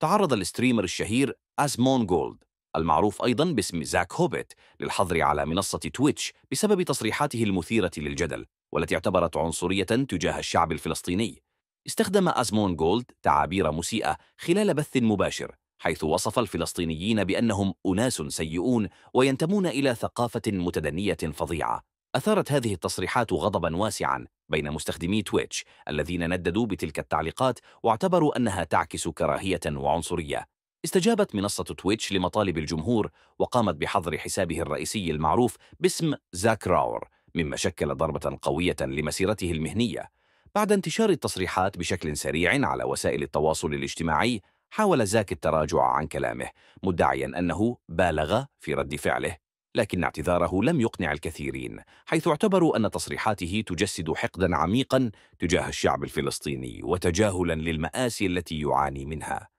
تعرض الستريمر الشهير أزمون جولد المعروف أيضا باسم زاك هوبيت للحظر على منصة تويتش بسبب تصريحاته المثيرة للجدل والتي اعتبرت عنصرية تجاه الشعب الفلسطيني استخدم أزمون جولد تعابير مسيئة خلال بث مباشر حيث وصف الفلسطينيين بأنهم أناس سيئون وينتمون إلى ثقافة متدنية فظيعة أثارت هذه التصريحات غضبا واسعا بين مستخدمي تويتش الذين نددوا بتلك التعليقات واعتبروا أنها تعكس كراهية وعنصرية استجابت منصة تويتش لمطالب الجمهور وقامت بحظر حسابه الرئيسي المعروف باسم زاك راور مما شكل ضربة قوية لمسيرته المهنية بعد انتشار التصريحات بشكل سريع على وسائل التواصل الاجتماعي حاول زاك التراجع عن كلامه مدعيا أنه بالغ في رد فعله لكن اعتذاره لم يقنع الكثيرين حيث اعتبروا أن تصريحاته تجسد حقدا عميقا تجاه الشعب الفلسطيني وتجاهلا للمآسي التي يعاني منها